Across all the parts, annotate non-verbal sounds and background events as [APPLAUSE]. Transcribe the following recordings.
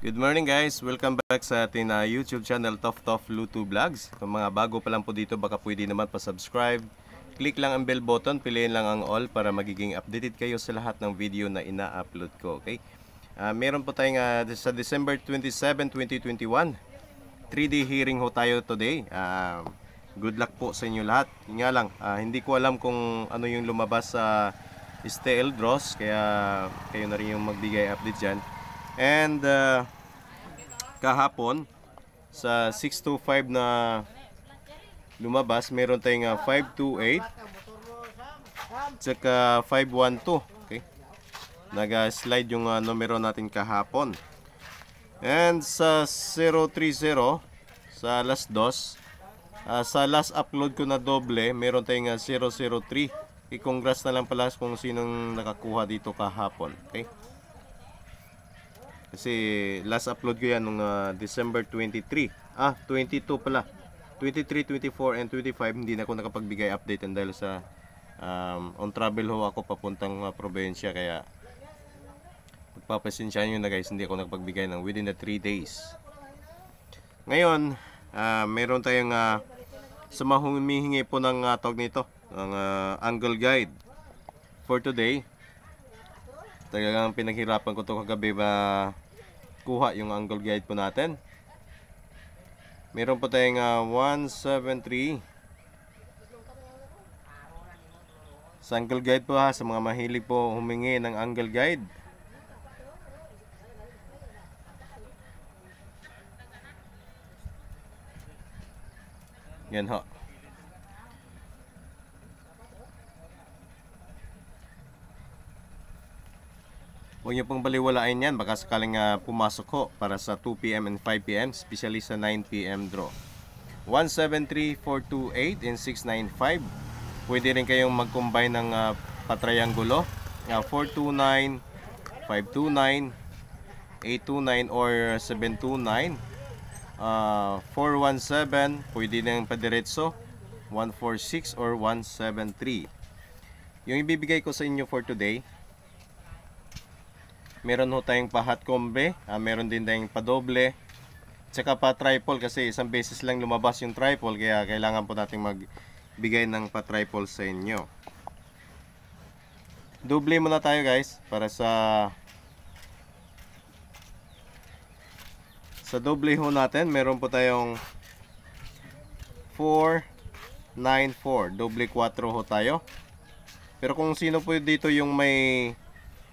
Good morning guys! Welcome back sa ating uh, YouTube channel Tough Tough Luto Vlogs. Kung mga bago pa lang po dito baka pwede naman pa-subscribe. Click lang ang bell button, piliin lang ang all para magiging updated kayo sa lahat ng video na ina-upload ko. Okay? Uh, meron po tayong uh, sa December 27, 2021. 3D hearing ho tayo today. Uh, good luck po sa inyo lahat. Yun nga lang, uh, hindi ko alam kung ano yung lumabas sa uh, STL Dross. Kaya kayo na rin yung magbigay update dyan And uh, kahapon sa 625 na lumabas, meron tayong uh, 528 tsaka 512. Okay? Nag-slide yung uh, numero natin kahapon. And sa 030 sa last dos, uh, sa last upload ko na doble, meron tayong uh, 003. I-congrats na lang pala kung sinong nakakuha dito kahapon. Okay? Kasi last upload ko yan nung uh, December 23. Ah, 22 pala. 23, 24, and 25 hindi na ako nakapagbigay update and dahil sa um, on travel ho ako papuntang uh, probinsya kaya magpapasensya nyo na guys hindi ako nakapagbigay ng within the 3 days. Ngayon, uh, meron tayong uh, sa mahumihingi po ng uh, tawag nito, ng uh, angle guide for today talagang pinaghirapan ko to kagabi ba kuha yung angle guide po natin. Meron po tayong uh, ah, 173 sa angle guide po ha, sa mga mahilig po humingi ng angle guide. Yan ho. Huwag niyo pong baliwalain yan. Baka sakaling uh, pumasok ko para sa 2pm and 5pm, especially sa 9pm draw. 173428 and 695. Pwede rin kayong mag-combine ng uh, patrianggulo. Uh, 429, 529, 829 or 729. Uh, 417, pwede nang padiretso. 146 or 173. Yung ibibigay ko sa inyo for today, Meron ho tayong pa hot combe, uh, ah, meron din tayong pa doble, tsaka pa triple kasi isang beses lang lumabas yung triple kaya kailangan po nating magbigay ng pa triple sa inyo. Doble muna tayo guys para sa sa doble ho natin meron po tayong 494 doble 4 ho tayo. Pero kung sino po dito yung may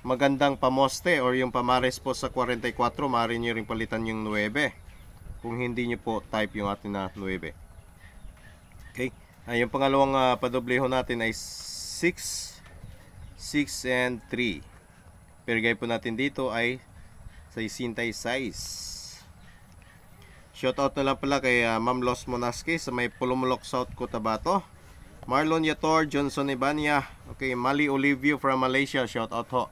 magandang pamoste or yung pamares po sa 44 maaari nyo rin palitan yung 9 kung hindi nyo po type yung atin na 9 okay ay, ah, yung pangalawang uh, padobleho natin ay 6 6 and 3 pirigay po natin dito ay size shout out na lang pala kay uh, Ma'am Los Monaski sa may Pulumulok South Cotabato. Marlon Yator, Johnson Ibania. Okay, Mali Olivio from Malaysia. shout out ho.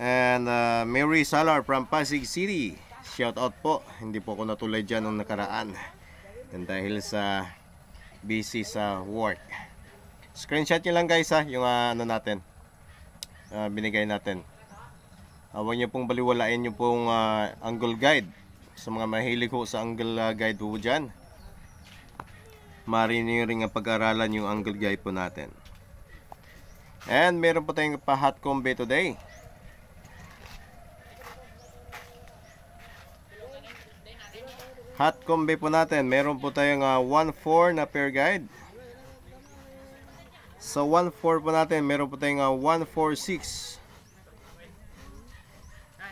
And uh, Mary Salar from Pasig City. Shout out po. Hindi po ako natuloy dyan nung nakaraan. And dahil sa busy sa work. Screenshot nyo lang guys ha. Yung uh, ano natin. Uh, binigay natin. Uh, huwag nyo pong baliwalain yung pong uh, angle guide. Sa mga mahilig ko sa angle uh, guide po dyan. Marino rin pag-aralan yung angle guide po natin. And meron po tayong pa hot combo today. Hot combi po natin. Meron po tayong uh, ah, 1.4 na pair guide. Sa 1.4 po natin, meron po tayong uh, 1.46.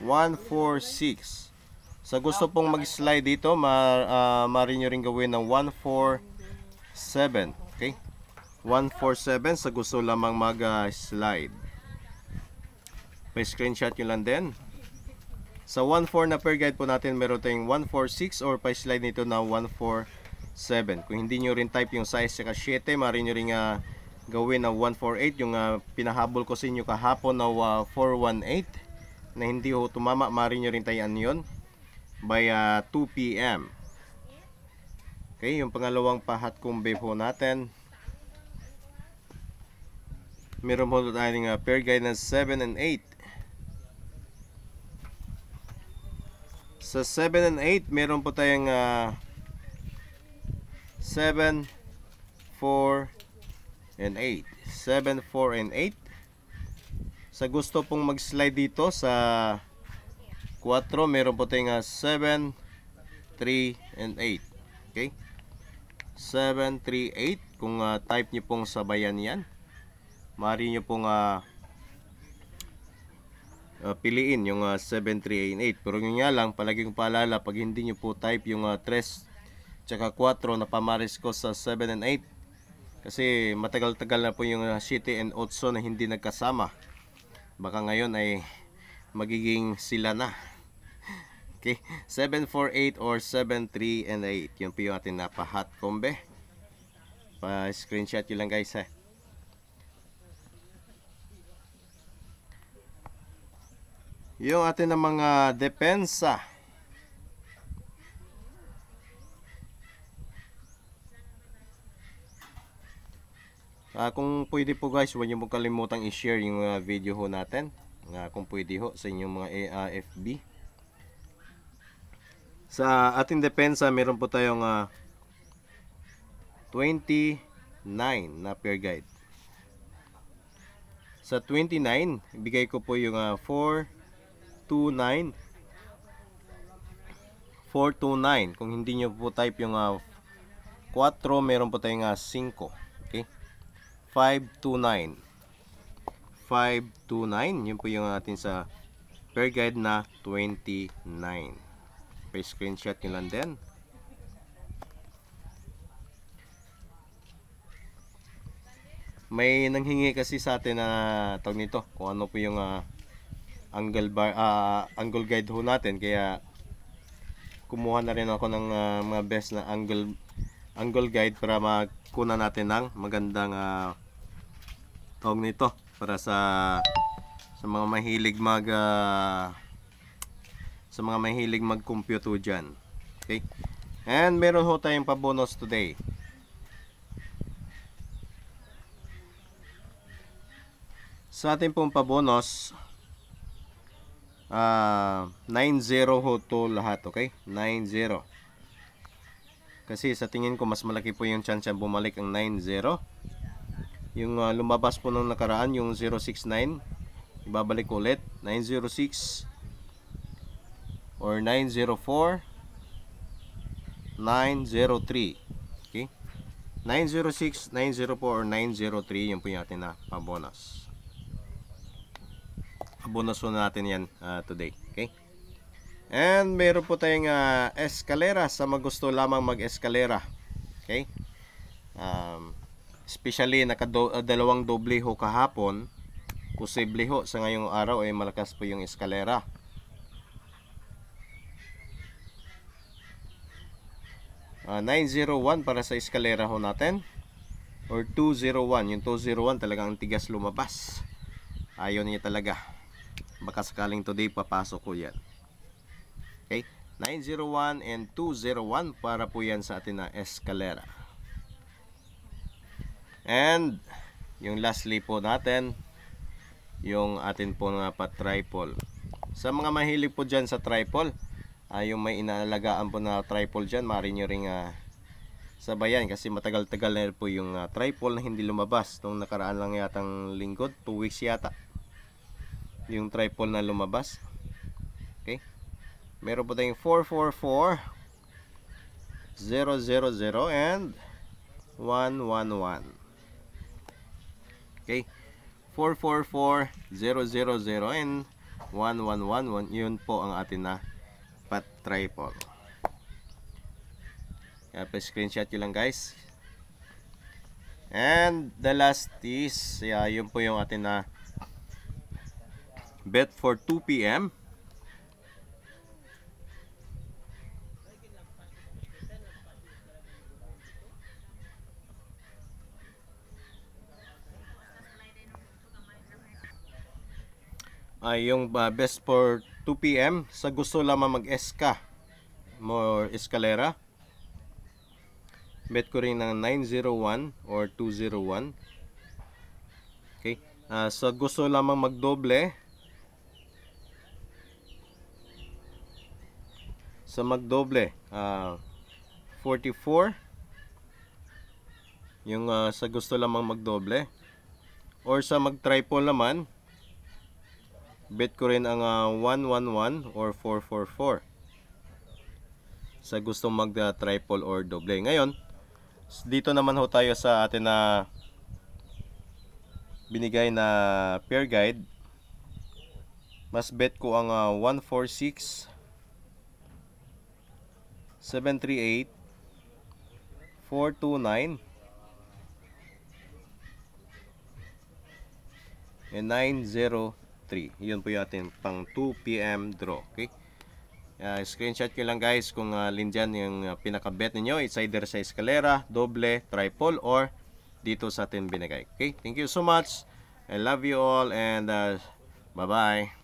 1.46. Sa gusto pong mag-slide dito, ma uh, maaari nyo rin gawin ng 1.47. Okay? 147 sa gusto lamang mag-slide. Ah, uh, May screenshot nyo lang din. Sa 1.4 na pair guide po natin, meron tayong 1.46 or pa-slide nito na 1.47. Kung hindi nyo rin type yung size saka 7, maaari nyo rin uh, gawin na 148 yung uh, pinahabol ko sa inyo kahapon na uh, ah, 418 na hindi ho tumama maaari nyo rin tayaan yun by uh, 2pm okay yung pangalawang pahat kumbe po natin meron po tayong uh, pair guide na 7 and 8 Sa 7 and 8, meron po tayong uh, 7, 4, and 8. 7, 4, and 8. Sa gusto pong mag-slide dito sa 4, meron po tayong uh, 7, 3, and 8. Okay? 7, 3, 8. Kung uh, type nyo pong sabayan yan, maaari nyo pong uh, uh, piliin yung uh, ah, 7388. Pero yun nga lang, palagi kong paalala, pag hindi nyo po type yung uh, ah, 3 tsaka 4 na pamaris ko sa 7 and 8. Kasi matagal-tagal na po yung uh, City and 8 na hindi nagkasama. Baka ngayon ay magiging sila na. [LAUGHS] Okay, 748 or 73 and 8. Yun po yung ating napahot kombe. Pa-screenshot yun lang guys ha. yung atin ng mga depensa uh, kung pwede po guys huwag niyo po kalimutang i-share yung uh, video ho natin uh, kung pwede ho sa inyong mga AFB sa ating depensa meron po tayong uh, 29 na pair guide sa 29 ibigay ko po yung uh, 4 429 429 kung hindi nyo po type yung uh, ah, 4 meron po tayong uh, ah, 5 okay 529 529 yun po yung atin sa per guide na 29 okay screenshot nyo lang din may nanghingi kasi sa atin na uh, tawag nito kung ano po yung uh, angle bar, uh, ah, angle guide ho natin kaya kumuha na rin ako ng uh, mga best na angle angle guide para magkuha natin ng magandang uh, tawag nito para sa sa mga mahilig mag uh, sa mga mahilig mag-compute diyan. Okay? And meron ho tayong pa-bonus today. Sa ating pong pabonos, uh, ah, 9-0 ho to lahat, okay? 9-0. Kasi sa tingin ko mas malaki po yung chance bumalik ang 9-0. Yung uh, lumabas po nung nakaraan, yung 069, ibabalik ulit, 906 or 904 903 okay 906 904 or 903 yun po yung atin na pabonus bonaso natin yan uh, today. Okay? And meron po tayong uh, eskalera sa magusto lamang mag-eskalera. Okay? Um, especially nakadalawang ah, do doble ho kahapon. Posible ho sa ngayong araw ay eh, malakas po yung eskalera. Uh, 901 para sa eskalera ho natin or 201 yung 201 talagang tigas lumabas ayaw niya talaga baka sakaling today papasok ko yan okay 901 and 201 para po yan sa atin na escalera and yung lastly po natin yung atin po na pa tripole sa mga mahilig po dyan sa tripole uh, ah, yung may inaalagaan po na tripole dyan maaari nyo ring uh, sabayan kasi matagal-tagal na po yung uh, ah, tripole na hindi lumabas nung nakaraan lang yatang linggo 2 weeks yata yung tripod na lumabas okay meron po tayong 444 000 and 111 okay 444 000 and 1111 yun po ang atin na pat tripod kaya pa screenshot yun lang guys and the last is yeah, yun po yung atin na bet for 2 p.m. ay yung uh, best for 2 p.m. sa gusto lamang mag-eska more escalera bet ko rin ng 901 or 201 okay uh, sa gusto lamang magdoble So magdoble. Uh, ah, 44. Yung uh, sa gusto lamang magdoble. Or sa mag-triple naman, bet ko rin ang uh, ah, 111 or 444 sa gustong mag uh, triple or doble. Ngayon, dito naman ho tayo sa atin na binigay na pair guide. Mas bet ko ang uh, 146 738 429 and 903 yun po yung ating pang 2pm draw okay uh, screenshot ko lang guys kung uh, ah, lindyan yung uh, pinaka-bet ninyo it's either sa escalera, doble, triple or dito sa ating binigay okay thank you so much I love you all and uh, bye bye